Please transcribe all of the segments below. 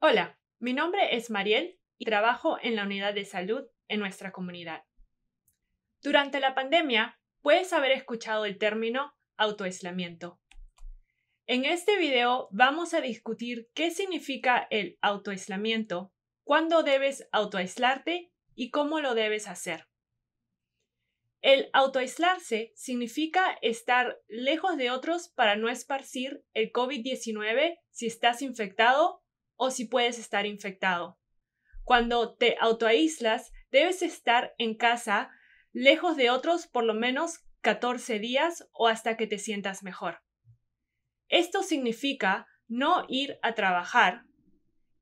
Hola, mi nombre es Mariel y trabajo en la unidad de salud en nuestra comunidad. Durante la pandemia, puedes haber escuchado el término autoaislamiento. En este video vamos a discutir qué significa el autoaislamiento, cuándo debes autoaislarte y cómo lo debes hacer. El autoaislarse significa estar lejos de otros para no esparcir el COVID-19 si estás infectado o si puedes estar infectado. Cuando te autoaíslas, debes estar en casa, lejos de otros por lo menos 14 días o hasta que te sientas mejor. Esto significa no ir a trabajar,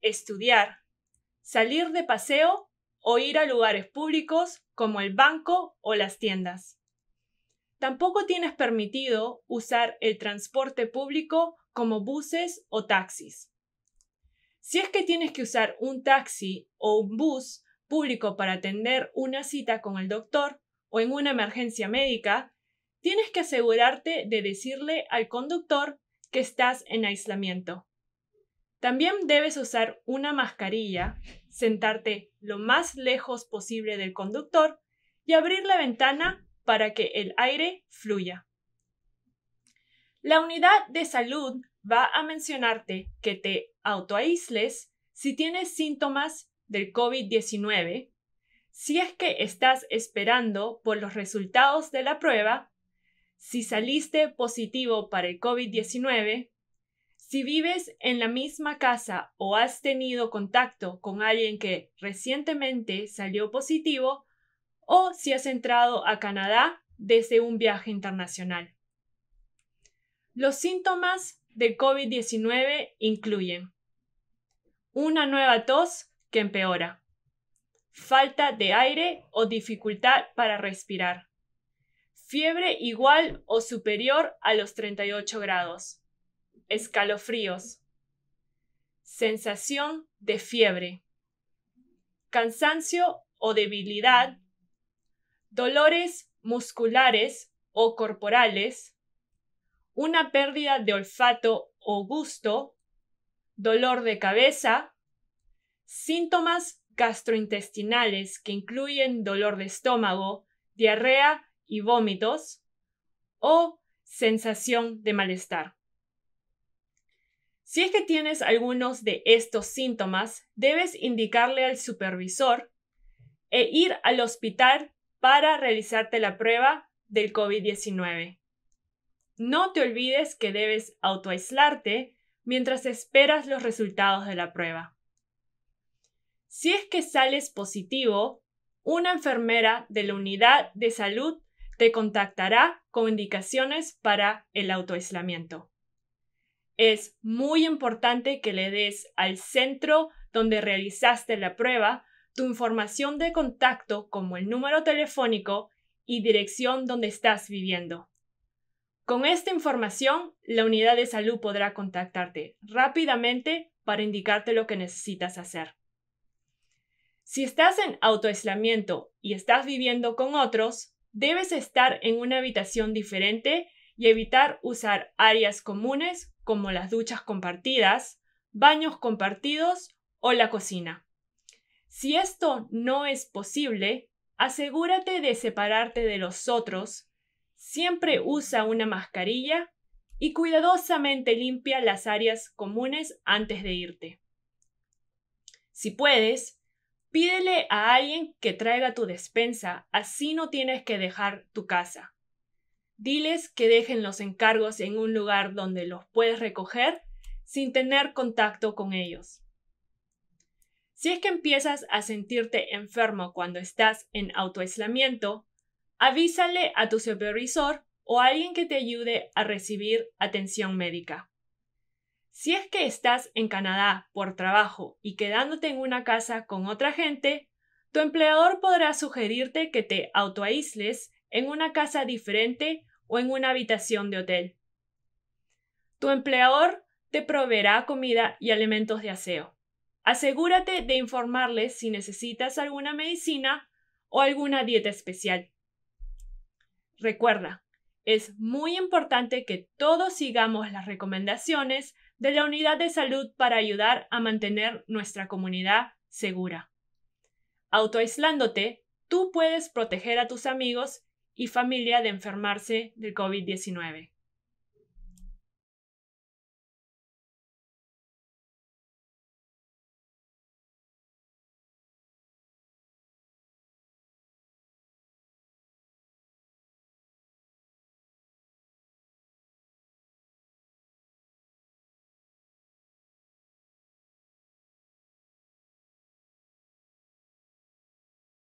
estudiar, salir de paseo o ir a lugares públicos como el banco o las tiendas. Tampoco tienes permitido usar el transporte público como buses o taxis. Si es que tienes que usar un taxi o un bus público para atender una cita con el doctor o en una emergencia médica, tienes que asegurarte de decirle al conductor que estás en aislamiento. También debes usar una mascarilla, sentarte lo más lejos posible del conductor y abrir la ventana para que el aire fluya. La unidad de salud va a mencionarte que te autoaísles si tienes síntomas del COVID-19, si es que estás esperando por los resultados de la prueba, si saliste positivo para el COVID-19, si vives en la misma casa o has tenido contacto con alguien que recientemente salió positivo, o si has entrado a Canadá desde un viaje internacional. Los síntomas de COVID-19 incluyen una nueva tos que empeora, falta de aire o dificultad para respirar, fiebre igual o superior a los 38 grados, escalofríos, sensación de fiebre, cansancio o debilidad, dolores musculares o corporales, una pérdida de olfato o gusto, dolor de cabeza, síntomas gastrointestinales que incluyen dolor de estómago, diarrea y vómitos, o sensación de malestar. Si es que tienes algunos de estos síntomas, debes indicarle al supervisor e ir al hospital para realizarte la prueba del COVID-19. No te olvides que debes autoaislarte mientras esperas los resultados de la prueba. Si es que sales positivo, una enfermera de la unidad de salud te contactará con indicaciones para el autoaislamiento. Es muy importante que le des al centro donde realizaste la prueba tu información de contacto como el número telefónico y dirección donde estás viviendo. Con esta información, la unidad de salud podrá contactarte rápidamente para indicarte lo que necesitas hacer. Si estás en autoaislamiento y estás viviendo con otros, debes estar en una habitación diferente y evitar usar áreas comunes como las duchas compartidas, baños compartidos o la cocina. Si esto no es posible, asegúrate de separarte de los otros Siempre usa una mascarilla y cuidadosamente limpia las áreas comunes antes de irte. Si puedes, pídele a alguien que traiga tu despensa, así no tienes que dejar tu casa. Diles que dejen los encargos en un lugar donde los puedes recoger sin tener contacto con ellos. Si es que empiezas a sentirte enfermo cuando estás en autoaislamiento, Avísale a tu supervisor o a alguien que te ayude a recibir atención médica. Si es que estás en Canadá por trabajo y quedándote en una casa con otra gente, tu empleador podrá sugerirte que te autoaísles en una casa diferente o en una habitación de hotel. Tu empleador te proveerá comida y alimentos de aseo. Asegúrate de informarle si necesitas alguna medicina o alguna dieta especial. Recuerda, es muy importante que todos sigamos las recomendaciones de la unidad de salud para ayudar a mantener nuestra comunidad segura. Autoaislándote, tú puedes proteger a tus amigos y familia de enfermarse del COVID-19.